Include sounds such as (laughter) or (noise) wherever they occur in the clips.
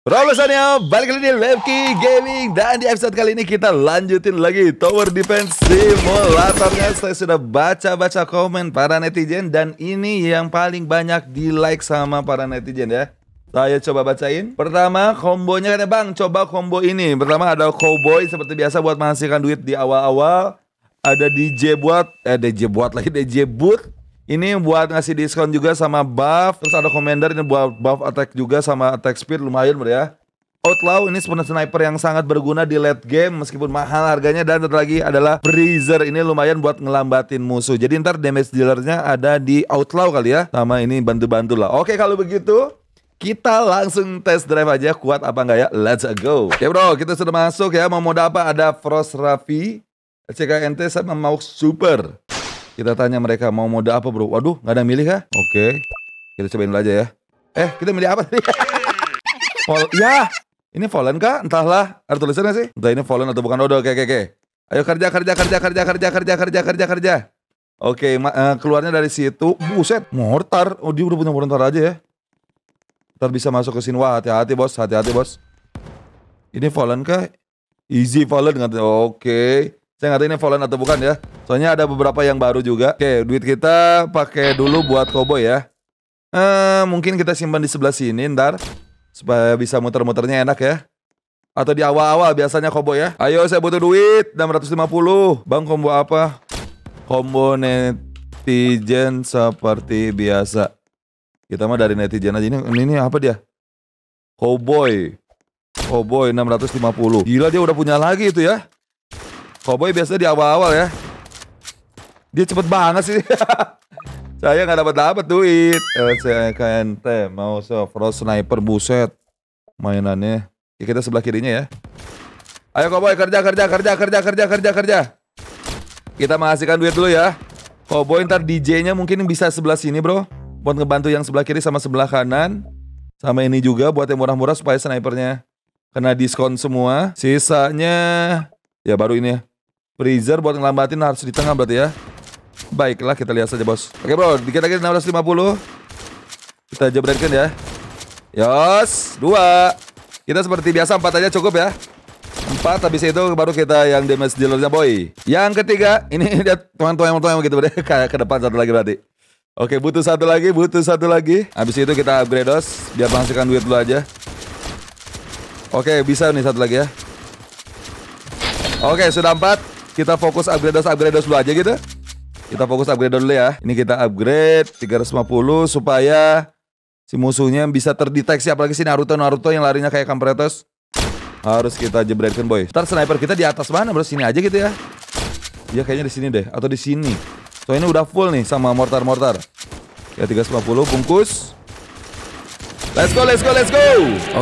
selanjutnya balik lagi di Lemki Gaming dan di episode kali ini kita lanjutin lagi Tower Defense Simulatornya. Saya sudah baca-baca komen para netizen dan ini yang paling banyak di like sama para netizen ya. Saya coba bacain. Pertama, kombonya kan ya Bang, coba combo ini. Pertama ada cowboy seperti biasa buat menghasilkan duit di awal-awal. Ada DJ buat, eh DJ buat lagi, DJ boot ini buat ngasih diskon juga sama buff. Terus ada commander ini buat buff attack juga sama attack speed lumayan bro ya. Outlaw ini sebenarnya sniper yang sangat berguna di late game meskipun mahal harganya dan satu lagi adalah freezer ini lumayan buat ngelambatin musuh. Jadi ntar damage dealernya ada di Outlaw kali ya. Sama ini bantu-bantu lah. Oke kalau begitu kita langsung test drive aja kuat apa enggak ya. Let's go. Oke bro, kita sudah masuk ya. Mau mode apa? Ada Frost Raffi, CKNT sama Mauk Super. Kita tanya mereka mau mode apa bro? Waduh, gak ada milih ya Oke, okay. kita cobain dulu aja ya. Eh, kita milih apa tadi? (laughs) Vol ya, ini Fallen kah? Entahlah, ada tulisannya sih. Entah ini Fallen atau bukan. Oke, oke, oke. Ayo kerja, kerja, kerja, kerja, kerja, kerja, kerja, kerja, kerja. Oke, okay, uh, eh, keluarnya dari situ. Buset, mortar. Oh, dia udah punya mortar aja ya. Ntar bisa masuk ke sini. Wah, hati-hati bos, hati-hati bos. Ini Fallen kah? Easy Fallen. Oke. Okay. Saya nggak tahu ini fallen atau bukan ya. Soalnya ada beberapa yang baru juga. Oke, duit kita pakai dulu buat koboi ya. Eh, mungkin kita simpan di sebelah sini ntar. Supaya bisa muter-muternya enak ya. Atau di awal-awal biasanya koboi ya. Ayo saya butuh duit. 650. Bang combo apa? Combo netizen seperti biasa. Kita mah dari netizen aja. Ini, ini, apa dia? Koboi, koboi 650. Gila dia udah punya lagi itu ya. Cowboy biasa di awal-awal ya. Dia cepet banget sih. (laughs) saya nggak dapat dapat duit. LCKNT mau Frost sniper buset mainannya. Ya, kita sebelah kirinya ya. Ayo Cowboy kerja kerja kerja kerja kerja kerja kerja. Kita menghasilkan duit dulu ya. Cowboy ntar DJ-nya mungkin bisa sebelah sini bro. Buat ngebantu yang sebelah kiri sama sebelah kanan. Sama ini juga buat yang murah-murah supaya snipernya kena diskon semua. Sisanya ya baru ini ya. Freezer buat ngelambatin harus di tengah berarti ya. Baiklah kita lihat saja bos. Oke bro, dikit lagi 650. Kita jebretkan ya. Yos, dua. Kita seperti biasa empat aja cukup ya. Empat habis itu baru kita yang damage dealernya boy. Yang ketiga, (laughs) ini dia tuan-tuan tuan gitu berarti (laughs) kayak ke depan satu lagi berarti. Oke, butuh satu lagi, butuh satu lagi. Habis itu kita upgrade dos, biar menghasilkan duit dulu aja. Oke, bisa nih satu lagi ya. Oke, sudah empat kita fokus upgrade dos upgrade dos dulu aja gitu. Kita fokus upgrade dulu ya. Ini kita upgrade 350 supaya si musuhnya bisa terdeteksi apalagi si Naruto Naruto yang larinya kayak Kampretos. Harus kita jebretkan boy. Ntar sniper kita di atas mana bro? Sini aja gitu ya. Ya kayaknya di sini deh atau di sini. So ini udah full nih sama mortar-mortar. Ya 350 bungkus. Let's go, let's go, let's go.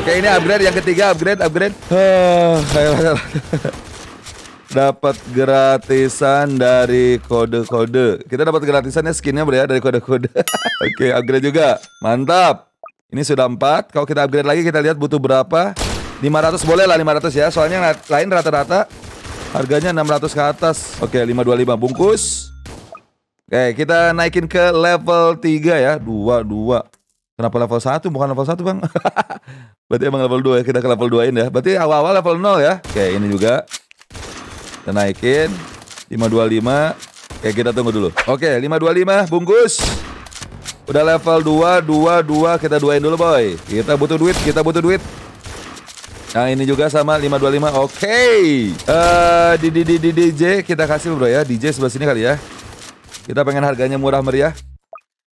Oke, ini upgrade yang ketiga, upgrade, upgrade. Hah (laughs) dapat gratisan dari kode-kode. Kita dapat gratisannya skinnya bro ya dari kode-kode. (laughs) Oke, okay, upgrade juga. Mantap. Ini sudah 4. Kalau kita upgrade lagi kita lihat butuh berapa. 500 boleh lah 500 ya. Soalnya lain rata-rata harganya 600 ke atas. Oke, okay, 525 bungkus. Oke, okay, kita naikin ke level 3 ya. 2 2. Kenapa level 1 bukan level 1, Bang? (laughs) Berarti emang level 2 ya. Kita ke level 2 ini ya. Berarti awal-awal level 0 ya. Oke, okay, ini juga. Kita naikin. 525. Oke, kita tunggu dulu. Oke, 525 bungkus. Udah level 2, 2, 2. Kita duain dulu, boy. Kita butuh duit, kita butuh duit. Nah, ini juga sama 525. Oke. Okay. Uh, eh, di, di, di, di DJ kita kasih bro ya. DJ sebelah sini kali ya. Kita pengen harganya murah meriah. Ya.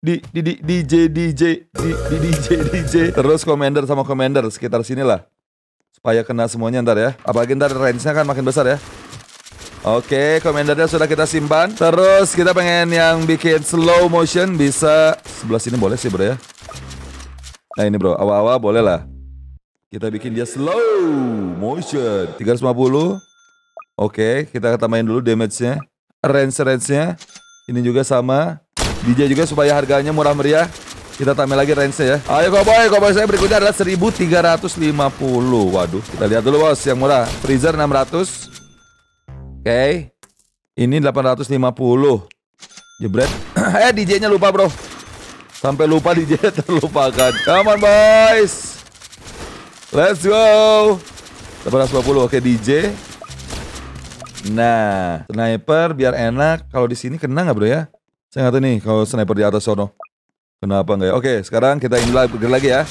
Di, di, di DJ DJ di, di DJ DJ terus commander sama commander sekitar sinilah supaya kena semuanya ntar ya apalagi ntar range-nya kan makin besar ya Oke, komendernya sudah kita simpan. Terus kita pengen yang bikin slow motion bisa sebelah sini boleh sih bro ya. Nah ini bro, awal-awal boleh lah. Kita bikin dia slow motion. 350. Oke, kita tambahin dulu damage-nya. Range-range-nya. Ini juga sama. DJ juga supaya harganya murah meriah. Kita tambah lagi range-nya ya. Ayo koboy, koboy saya berikutnya adalah 1350. Waduh, kita lihat dulu bos yang murah. Freezer 600 okay. ini 850 jebret (clears throat) eh DJ nya lupa bro sampai lupa DJ (laughs) terlupakan come on boys let's go 850 oke okay, DJ nah sniper biar enak kalau di sini kena nggak bro ya saya nggak tahu nih kalau sniper di atas sono kenapa nggak ya oke okay, sekarang kita ini lagi lagi ya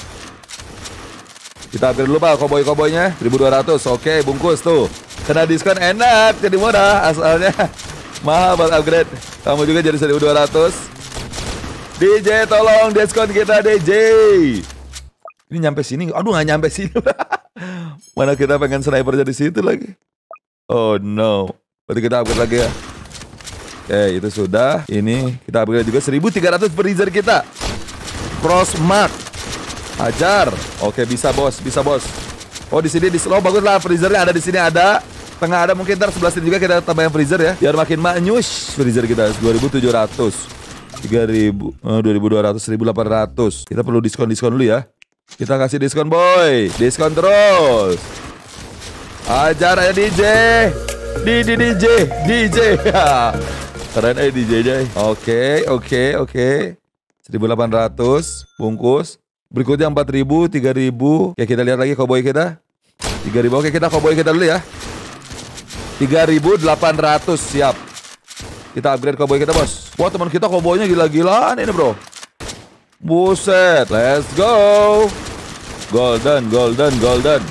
kita upgrade dulu pak koboi-koboinya 1200 Oke bungkus tuh Kena diskon enak Jadi murah asalnya (laughs) Mahal buat upgrade Kamu juga jadi 1200 DJ tolong diskon kita DJ Ini nyampe sini Aduh gak nyampe sini (laughs) Mana kita pengen sniper jadi situ lagi Oh no Berarti kita upgrade lagi ya Oke itu sudah Ini kita upgrade juga 1300 freezer kita Cross mark Ajar, Oke, bisa bos, bisa bos. Oh, di sini di slow oh, bagus lah freezernya ada di sini ada. Tengah ada mungkin ntar sebelah sini juga kita tambahin freezer ya. Biar makin manyus freezer kita 2700. 3000 eh, 2200 1800. Kita perlu diskon-diskon dulu ya. Kita kasih diskon, boy. Diskon terus. Ajar aja DJ. Di di DJ, DJ. (laughs) Keren eh DJ-nya. Oke, okay, oke, okay, oke. Okay. 1800 bungkus. Berikutnya 4000, 3000. Ya kita lihat lagi koboi kita. 3000. Oke, kita koboi kita dulu ya. 3800 siap. Kita upgrade koboi kita, Bos. Wah, teman kita kobonya gila-gilaan ini, Bro. Buset, let's go. Golden, golden, golden.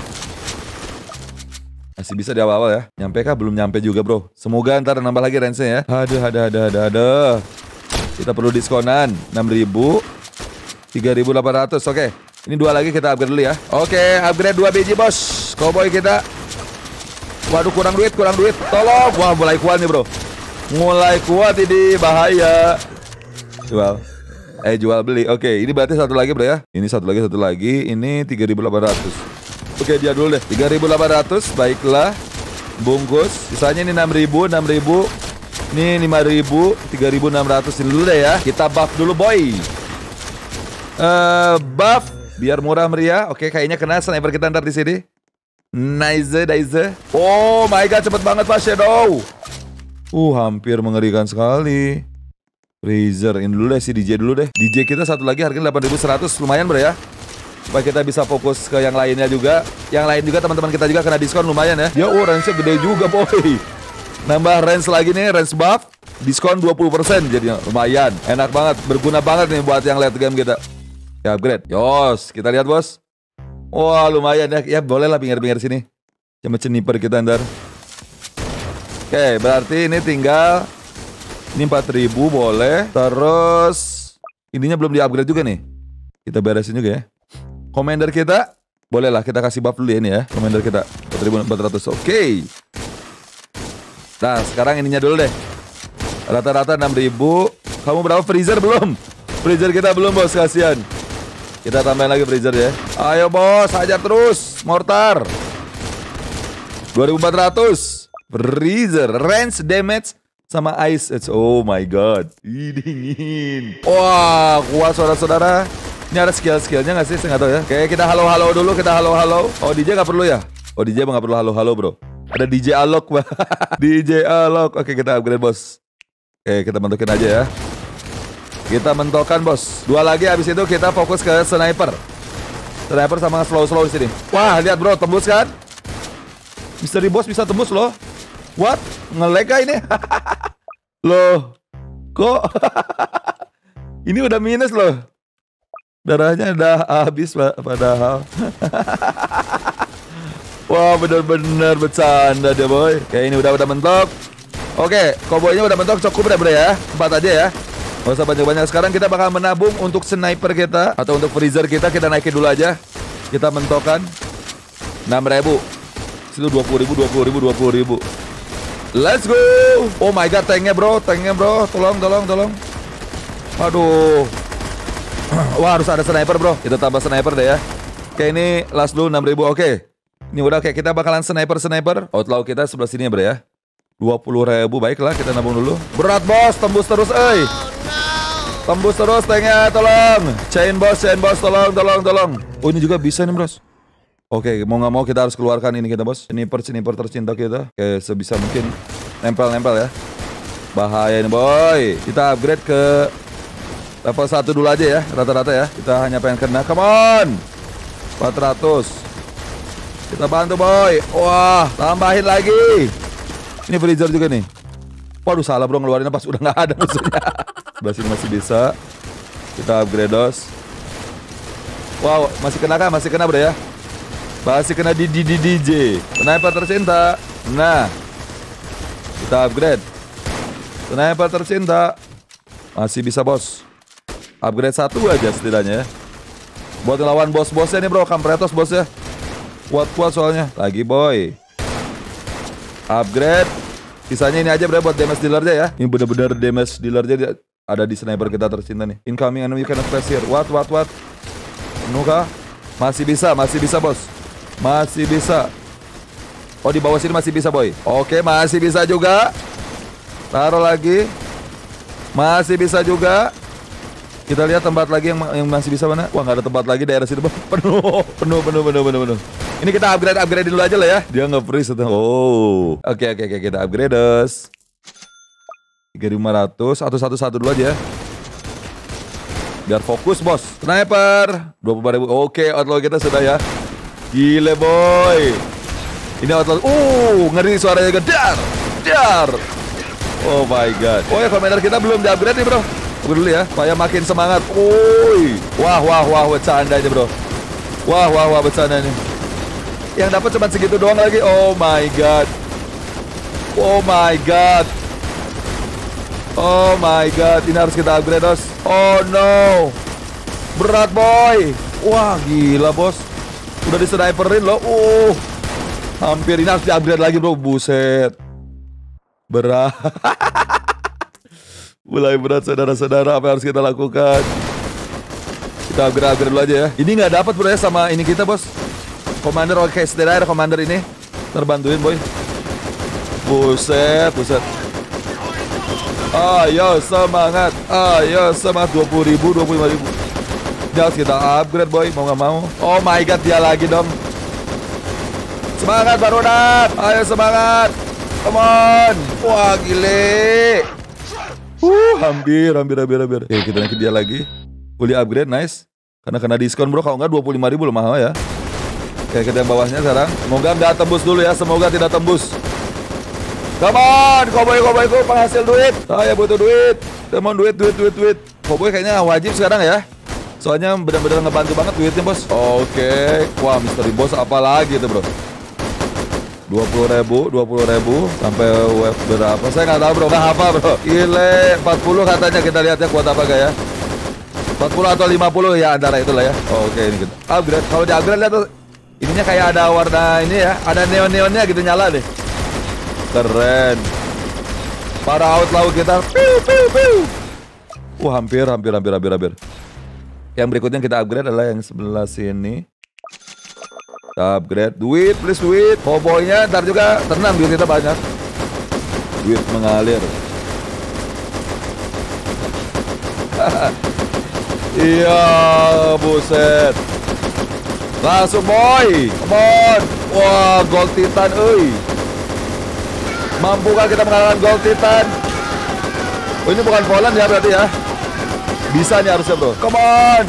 Masih bisa di awal-awal ya. Nyampe kah? Belum nyampe juga, Bro. Semoga ntar nambah lagi range ya. Aduh, aduh, aduh, aduh, aduh. Kita perlu diskonan 6000. 3800. Oke. Okay. Ini dua lagi kita upgrade dulu ya. Oke, okay, upgrade dua biji, Bos. Cowboy kita. Waduh, kurang duit, kurang duit. Tolong. Wah, mulai kuat nih, Bro. Mulai kuat ini bahaya. Jual. Eh, jual beli. Oke, okay, ini berarti satu lagi, Bro ya. Ini satu lagi, satu lagi. Ini 3800. Oke, okay, dia dulu deh. 3800. Baiklah. Bungkus. Sisanya ini 6000, 6000. Ini 5000, 3600 ini dulu deh ya. Kita buff dulu, boy. Uh, buff biar murah meriah. Oke, okay, kayaknya kena sniper kita ntar di sini. Nice, nice. Oh my god, cepet banget Pak Shadow. Uh, hampir mengerikan sekali. Razer, ini dulu deh si DJ dulu deh. DJ kita satu lagi harganya 8100, lumayan bro ya. Supaya kita bisa fokus ke yang lainnya juga. Yang lain juga teman-teman kita juga kena diskon lumayan ya. Ya, oh range gede juga boy. Nambah range lagi nih, range buff. Diskon 20% jadinya, lumayan. Enak banget, berguna banget nih buat yang lihat game kita. Ya upgrade. Yos, kita lihat bos. Wah lumayan ya. Ya boleh lah pinggir-pinggir sini. Cuma ceniper kita ntar. Oke, berarti ini tinggal ini 4000 boleh. Terus ininya belum di-upgrade juga nih. Kita beresin juga ya. Commander kita boleh lah kita kasih buff dulu ya ini ya. Commander kita 4400. Oke. Nah, sekarang ininya dulu deh. Rata-rata 6000. Kamu berapa freezer belum? Freezer kita belum bos, kasihan. Kita tambahin lagi freezer ya. Ayo bos, hajar terus. Mortar. 2400. Freezer. Range damage sama ice. It's, oh my god. Ih, dingin. Wah, kuat saudara-saudara. Ini ada skill-skillnya nggak sih? Saya nggak tahu ya. Oke, kita halo-halo dulu. Kita halo-halo. Oh, DJ nggak perlu ya? Oh, DJ nggak perlu halo-halo, bro. Ada DJ Alok, (laughs) DJ Alok. Oke, kita upgrade, bos. Oke, kita bentukin aja ya. Kita mentokan bos. Dua lagi habis itu kita fokus ke sniper. Sniper sama slow-slow di sini. Wah, lihat bro, tembus kan? Misteri bos bisa tembus loh. What? Ngelega ini? (laughs) loh. Kok? (laughs) ini udah minus loh. Darahnya udah habis padahal. (laughs) Wah, bener-bener bercanda dia boy. Kayak ini udah udah mentok. Oke, koboynya udah mentok cukup udah bro ya. Empat aja ya. Gak usah banyak-banyak. Sekarang kita bakal menabung untuk sniper kita. Atau untuk freezer kita. Kita naikin dulu aja. Kita mentokan. 6 ribu. Situ 20 ribu, 20 ribu, 20 ribu. Let's go. Oh my god, tanknya bro. Tanknya bro. Tolong, tolong, tolong. Aduh. (clears throat) Wah, harus ada sniper bro. Kita tambah sniper deh ya. Oke, ini last dulu 6 ribu. Oke. Ini udah oke. Kita bakalan sniper-sniper. Outlaw kita sebelah sini ya bro ya. 20 ribu. Baiklah, kita nabung dulu. Berat bos. Tembus terus, eh. Tembus terus tanknya, tolong. Chain boss, chain boss, tolong, tolong, tolong. Oh, ini juga bisa nih, bros. Oke, okay, mau gak mau kita harus keluarkan ini kita, bos. ini sniper tercinta kita. Oke, okay, sebisa mungkin nempel, nempel ya. Bahaya ini, boy. Kita upgrade ke level 1 dulu aja ya, rata-rata ya. Kita hanya pengen kena. Come on. 400. Kita bantu, boy. Wah, tambahin lagi. Ini freezer juga nih. Waduh, salah bro ngeluarin pas (laughs) udah gak ada musuhnya. Blessing masih bisa. Kita upgrade dos. Wow, masih kena kah? Masih kena bro ya. Masih kena di, di, di DJ. Sniper tercinta. Nah. Kita upgrade. Sniper tercinta. Masih bisa bos. Upgrade satu aja setidaknya ya. Buat lawan bos-bosnya nih bro. Kampretos bosnya. Kuat-kuat soalnya. Lagi boy. Upgrade. Sisanya ini aja bro buat damage dealernya ya. Ini bener-bener damage dealernya ada di sniper kita tercinta nih. Incoming enemy can press here. What, what, what? Penuh kah? Masih bisa, masih bisa bos. Masih bisa. Oh di bawah sini masih bisa boy. Oke masih bisa juga. Taruh lagi. Masih bisa juga. Kita lihat tempat lagi yang yang masih bisa mana? Wah nggak ada tempat lagi daerah sini (laughs) penuh penuh penuh penuh penuh penuh. Ini kita upgrade upgrade dulu aja lah ya. Dia nge freeze oh. Oke okay, oke okay, oke okay, kita upgrade us. 3500 Satu satu satu dulu aja Biar fokus bos Sniper 24.000 Oke outlaw kita sudah ya Gile boy Ini outlaw Uh ngeri suaranya gedar Dar Oh my god Oh ya komentar kita belum di upgrade nih bro Tunggu dulu ya Supaya makin semangat Woi Wah wah wah bercanda aja bro Wah wah wah ini. Yang dapat cuma segitu doang lagi Oh my god Oh my god Oh my god, ini harus kita upgrade, Bos. Oh no. Berat, boy. Wah, gila, Bos. Udah di sniperin loh. Uh. Hampir ini harus di-upgrade lagi, Bro. Buset. Berat. (laughs) Mulai berat saudara-saudara apa yang harus kita lakukan? Kita upgrade-upgrade dulu aja ya. Ini nggak dapat bro ya sama ini kita, Bos. Commander oke, okay, ada commander ini. Terbantuin, boy. Buset, buset. Ayo semangat Ayo semangat 20 ribu 25 ribu jelas kita upgrade boy Mau gak mau Oh my god dia lagi dong Semangat dat Ayo semangat Come on Wah gile Uh, hampir, hampir, hampir, hampir. Eh, kita naikin dia lagi. boleh upgrade, nice. Karena kena diskon bro, kalau enggak 25 ribu lumayan ya. Oke, kita yang bawahnya sekarang. Semoga nggak tembus dulu ya, semoga tidak tembus. Teman, koboi koboi itu penghasil duit. Saya oh butuh duit. teman duit duit duit duit. Koboi kayaknya wajib sekarang ya. Soalnya benar-benar ngebantu banget duitnya bos. Oke, okay. wah misteri bos apa lagi tuh bro? dua puluh ribu, dua puluh ribu sampai web berapa? Saya nggak tahu bro, nggak apa bro. Ile puluh katanya kita lihat ya kuat apa gak ya? 40 atau 50 ya antara itulah ya. Oke okay, ini kita upgrade. Kalau di upgrade lihat tuh ininya kayak ada warna ini ya, ada neon neonnya gitu nyala deh. Keren. Para out laut kita. Piu, piu, piu. Uh, hampir, hampir, hampir, hampir, hampir. Yang berikutnya kita upgrade adalah yang sebelah sini. Kita upgrade. Duit, please duit. pokoknya ntar juga. Tenang, duit kita banyak. Duit mengalir. (laughs) iya, buset. Langsung boy. Come on. Wah, gold titan, ui Mampukah kita mengalahkan Gold Titan? Oh, ini bukan Poland ya berarti ya. Bisa nih harusnya bro. Come on.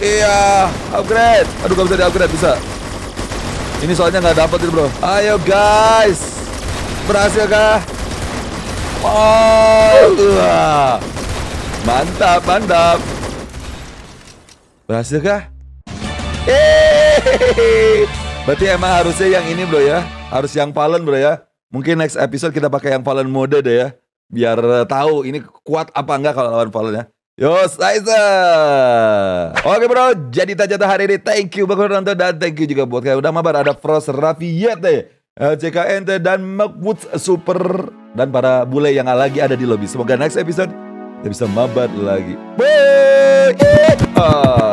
Iya, upgrade. Aduh gak bisa di upgrade bisa. Ini soalnya nggak dapat itu bro. Ayo guys, berhasil kah? Oh, uh. mantap mantap. Berhasil kah? Hehehe. Berarti emang harusnya yang ini bro ya, harus yang palen bro ya. Mungkin next episode kita pakai yang Fallen mode deh ya. Biar eh, tahu ini kuat apa enggak kalau lawan Valen ya. Yo, Saiza. Oke bro, jadi tajat hari ini. Thank you banget nonton dan thank you juga buat kalian udah mabar ada Frost Raffi Yete, CKNT eh, dan Macwoods Super dan para bule yang lagi ada di lobby. Semoga next episode kita bisa mabar lagi. Bye. Oh.